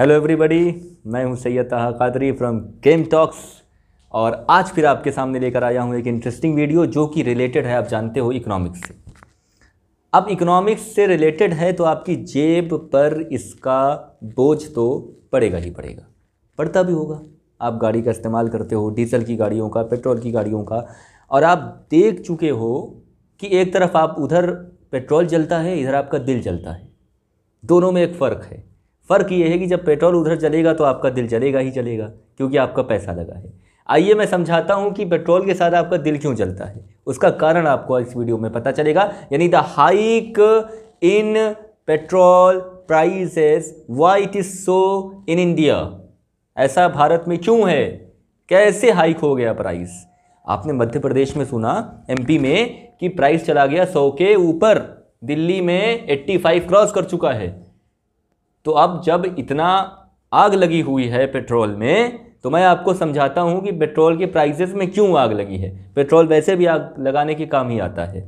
hello everybody मैं हूं सैयद तहा कादरी फ्रॉम गेम टॉक्स और आज फिर आपके सामने लेकर आया हूं एक इंटरेस्टिंग वीडियो जो कि रिलेटेड है आप जानते हो इकोनॉमिक्स से अब इकोनॉमिक्स से रिलेटेड है तो आपकी जेब पर इसका बोझ तो पड़ेगा ही पड़ेगा पड़ता भी होगा आप गाड़ी का इस्तेमाल करते हो डीजल की गाड़ियों का पेट्रोल की गाड़ियों का और आप देख चुके हो कि एक तरफ आप उधर पेट्रोल जलता है इधर आपका दिल जलता है दोनों में एक फ़र्क है फ़र्क ये है कि जब पेट्रोल उधर चलेगा तो आपका दिल चलेगा ही चलेगा क्योंकि आपका पैसा लगा है आइए मैं समझाता हूँ कि पेट्रोल के साथ आपका दिल क्यों चलता है उसका कारण आपको इस वीडियो में पता चलेगा यानी the hike in petrol prices why it is so in India ऐसा भारत में क्यों है कैसे हाइक हो गया प्राइस आपने मध्य प्रदेश में सुना एमपी में कि प्राइस चला गया सौ के ऊपर दिल्ली में 85 क्रॉस कर चुका है तो अब जब इतना आग लगी हुई है पेट्रोल में तो मैं आपको समझाता हूँ कि पेट्रोल के प्राइसेस में क्यों आग लगी है पेट्रोल वैसे भी आग लगाने के काम ही आता है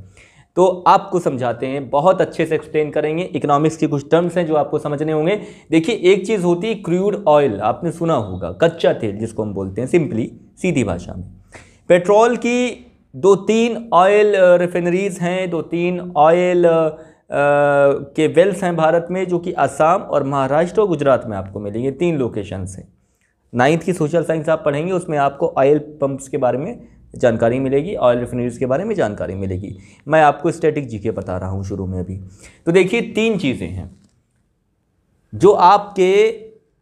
तो आपको समझाते हैं बहुत अच्छे से एक्सप्लेन करेंगे इकोनॉमिक्स के कुछ टर्म्स हैं जो आपको समझने होंगे देखिए एक चीज़ होती है क्रूड ऑयल आपने सुना होगा कच्चा तेल जिसको हम बोलते हैं सिंपली सीधी भाषा में पेट्रोल की दो तीन ऑयल रिफिनरीज हैं दो तीन ऑयल के वेल्स हैं भारत में जो कि असम और महाराष्ट्र और गुजरात में आपको मिलेंगे तीन लोकेशन से नाइन्थ की सोशल साइंस आप पढ़ेंगे उसमें आपको ऑयल पंप्स के बारे में जानकारी मिलेगी ऑयल रिफाइनरीज के बारे में जानकारी मिलेगी मैं आपको स्टैटिक के बता रहा हूँ शुरू में अभी तो देखिए तीन चीज़ें हैं जो आपके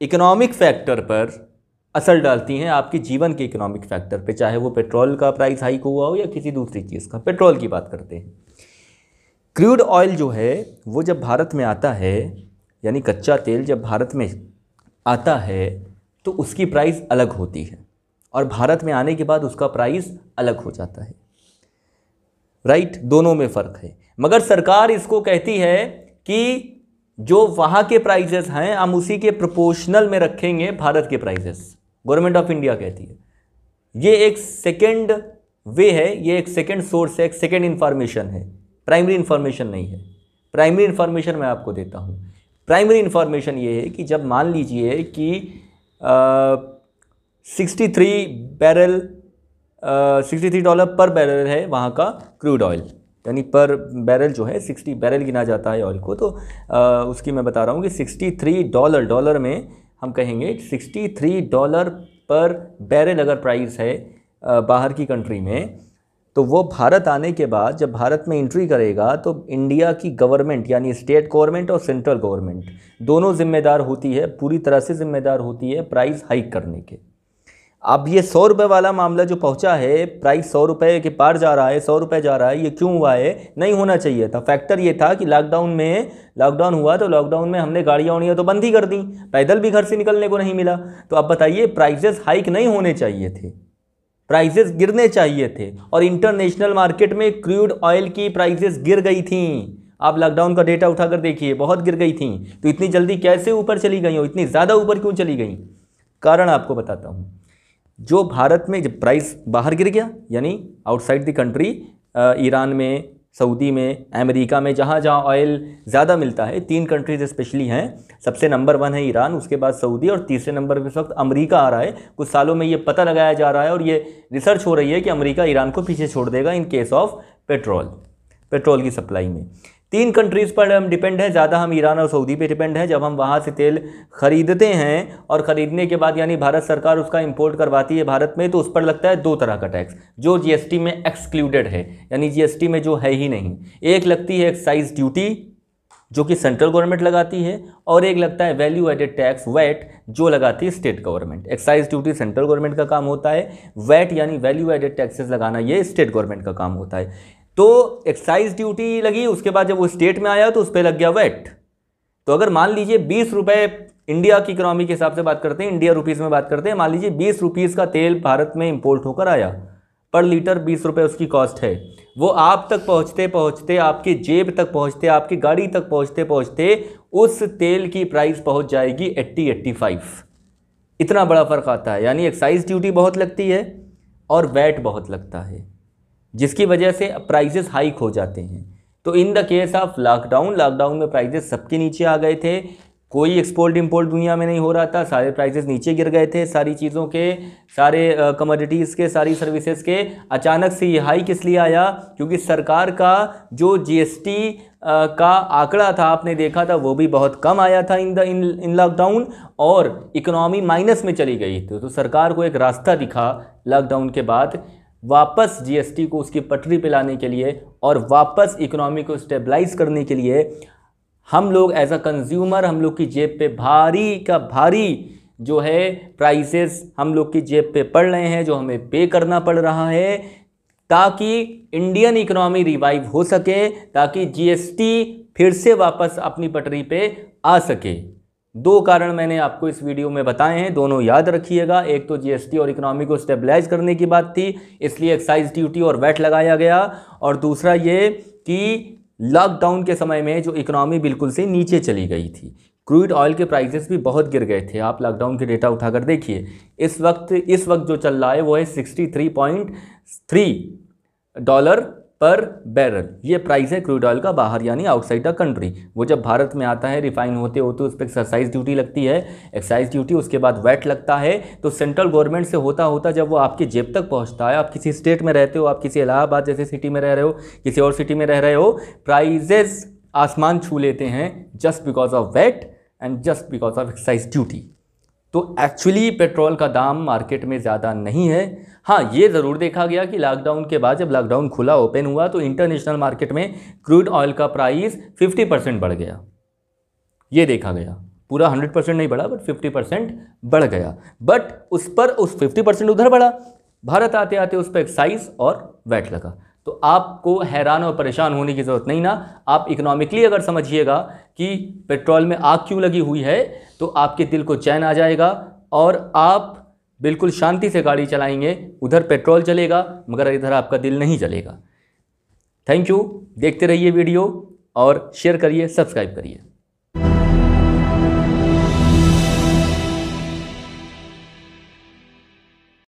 इकोनॉमिक फैक्टर पर असर डालती हैं आपके जीवन के इकोनॉमिक फैक्टर पे चाहे वो पेट्रोल का प्राइस हाइक हुआ हो या किसी दूसरी चीज़ का पेट्रोल की बात करते हैं क्रूड ऑयल जो है वो जब भारत में आता है यानी कच्चा तेल जब भारत में आता है तो उसकी प्राइस अलग होती है और भारत में आने के बाद उसका प्राइस अलग हो जाता है राइट दोनों में फ़र्क है मगर सरकार इसको कहती है कि जो वहाँ के प्राइजेस हैं हम उसी के प्रोपोर्शनल में रखेंगे भारत के प्राइजेस गवर्नमेंट ऑफ इंडिया कहती है ये एक सेकेंड वे है ये एक सेकेंड सोर्स है एक सेकेंड इन्फॉर्मेशन है प्राइमरी इन्फॉर्मेशन नहीं है प्राइमरी इन्फॉर्मेशन मैं आपको देता हूँ प्राइमरी इन्फॉर्मेशन ये है कि जब मान लीजिए कि sixty three barrel sixty three dollar per barrel है वहाँ का क्रूड ऑयल यानी पर बैरल जो है सिक्सटी बैरल गिना जाता है ऑयल को तो आ, उसकी मैं बता रहा हूँ कि सिक्सटी थ्री डॉलर डॉलर में हम कहेंगे sixty three dollar per barrel अगर प्राइस है आ, बाहर की कंट्री में तो वो भारत आने के बाद जब भारत में एंट्री करेगा तो इंडिया की गवर्नमेंट यानी स्टेट गवर्नमेंट और सेंट्रल गवर्नमेंट दोनों जिम्मेदार होती है पूरी तरह से जिम्मेदार होती है प्राइस हाइक करने के अब ये सौ रुपये वाला मामला जो पहुंचा है प्राइस सौ रुपये के पार जा रहा है सौ रुपये जा रहा है ये क्यों हुआ है नहीं होना चाहिए था फैक्टर ये था कि लॉकडाउन में लॉकडाउन हुआ तो लॉकडाउन में हमने गाड़ियाँ उड़ियाँ तो बंद ही कर दी पैदल भी घर से निकलने को नहीं मिला तो अब बताइए प्राइजेस हाइक नहीं होने चाहिए थे प्राइसेस गिरने चाहिए थे और इंटरनेशनल मार्केट में क्रूड ऑयल की प्राइसेस गिर गई थी आप लॉकडाउन का डेटा उठाकर देखिए बहुत गिर गई थी तो इतनी जल्दी कैसे ऊपर चली गई हो इतनी ज़्यादा ऊपर क्यों चली गई कारण आपको बताता हूँ जो भारत में जब प्राइस बाहर गिर गया यानी आउटसाइड द कंट्री ईरान में सऊदी में अमेरिका में जहाँ जहाँ ऑयल ज़्यादा मिलता है तीन कंट्रीज स्पेशली हैं सबसे नंबर वन है ईरान उसके बाद सऊदी और तीसरे नंबर पर इस वक्त अमरीका आ रहा है कुछ सालों में ये पता लगाया जा रहा है और ये रिसर्च हो रही है कि अमरीका ईरान को पीछे छोड़ देगा in case of petrol petrol की सप्लाई में तीन कंट्रीज़ पर हम डिपेंड हैं ज़्यादा हम ईरान और सऊदी पे डिपेंड हैं जब हम वहाँ से तेल ख़रीदते हैं और ख़रीदने के बाद यानी भारत सरकार उसका इंपोर्ट करवाती है भारत में तो उस पर लगता है दो तरह का टैक्स जो जीएसटी में एक्सक्लूडेड है यानी जीएसटी में जो है ही नहीं एक लगती है एक्साइज ड्यूटी जो कि सेंट्रल गवर्नमेंट लगाती है और एक लगता है वैल्यू एडेड टैक्स वैट जो लगाती है state government excise duty central government का काम होता है वैट यानी वैल्यू एडेड टैक्सेस लगाना ये स्टेट गवर्नमेंट का काम होता है तो एक्साइज ड्यूटी लगी उसके बाद जब वो स्टेट में आया तो उस पर लग गया वेट तो अगर मान लीजिए बीस रुपये इंडिया की इकोनॉमी के हिसाब से बात करते हैं इंडिया रुपीज़ में बात करते हैं मान लीजिए बीस रुपीज़ का तेल भारत में इम्पोर्ट होकर आया पर लीटर बीस रुपये उसकी कॉस्ट है वो आप तक पहुंचते पहुंचते आपकी जेब तक पहुंचते आपकी गाड़ी तक पहुंचते पहुंचते उस तेल की प्राइस पहुंच जाएगी एट्टी एट्टी फाइव इतना बड़ा फ़र्क आता है यानी एक्साइज ड्यूटी बहुत लगती है और वैट बहुत लगता है जिसकी वजह से प्राइजेस हाइक हो जाते हैं तो in the case of lockdown lockdown में प्राइजेस सबके नीचे आ गए थे कोई एक्सपोर्ट इम्पोर्ट दुनिया में नहीं हो रहा था सारे प्राइजेस नीचे गिर गए थे सारी चीज़ों के सारे कमोडिटीज़ के सारी सर्विसेज के अचानक से ये हाई किस लिए आया क्योंकि सरकार का जो जीएसटी का आंकड़ा था आपने देखा था वो भी बहुत कम आया था in the in in lockdown और इकोनॉमी माइनस में चली गई थी तो, तो सरकार को एक रास्ता दिखा लॉकडाउन के बाद वापस जीएसटी को उसकी पटरी पे लाने के लिए और वापस इकोनॉमी को स्टेबलाइज करने के लिए हम लोग एज अ कंज्यूमर हम लोग की जेब पे भारी का भारी जो है प्राइसेस हम लोग की जेब पे पड़ रहे हैं जो हमें पे करना पड़ रहा है ताकि इंडियन इकोनॉमी रिवाइव हो सके ताकि जीएसटी फिर से वापस अपनी पटरी पे आ सके दो कारण मैंने आपको इस वीडियो में बताए हैं दोनों याद रखिएगा एक तो जीएसटी और इकोनॉमी को स्टेबलाइज करने की बात थी इसलिए एक्साइज ड्यूटी और वैट लगाया गया और दूसरा ये कि लॉकडाउन के समय में जो इकोनॉमी बिल्कुल से नीचे चली गई थी क्रूड ऑयल के प्राइसेस भी बहुत गिर गए थे आप लॉकडाउन के डेटा उठाकर देखिए इस वक्त इस वक्त जो चल रहा है वो है sixty three point three dollar per barrel ये प्राइस है क्रूड ऑयल का बाहर यानी आउटसाइड द कंट्री वो जब भारत में आता है रिफाइन होते होते उस पर एक्सरसाइज ड्यूटी लगती है एक्साइज ड्यूटी उसके बाद वैट लगता है तो सेंट्रल गवर्नमेंट से होता होता जब वो आपके जेब तक पहुंचता है आप किसी स्टेट में रहते हो आप किसी इलाहाबाद जैसे सिटी में रह रहे हो किसी और सिटी में रह रहे हो प्राइजेस आसमान छू लेते हैं just because of VAT and just because of excise duty तो एक्चुअली पेट्रोल का दाम मार्केट में ज़्यादा नहीं है हाँ ये ज़रूर देखा गया कि लॉकडाउन के बाद जब लॉकडाउन खुला ओपन हुआ तो इंटरनेशनल मार्केट में क्रूड ऑयल का प्राइस 50 परसेंट बढ़ गया ये देखा गया पूरा 100 परसेंट नहीं बढ़ा बट 50 परसेंट बढ़ गया बट उस पर उस 50 परसेंट उधर बढ़ा भारत आते आते उस पर एक्साइज और वैट लगा तो आपको हैरान और परेशान होने की ज़रूरत नहीं ना आप इकोनॉमिकली अगर समझिएगा कि पेट्रोल में आग क्यों लगी हुई है तो आपके दिल को चैन आ जाएगा और आप बिल्कुल शांति से गाड़ी चलाएंगे उधर पेट्रोल चलेगा मगर इधर आपका दिल नहीं चलेगा थैंक यू देखते रहिए वीडियो और शेयर करिए सब्सक्राइब करिए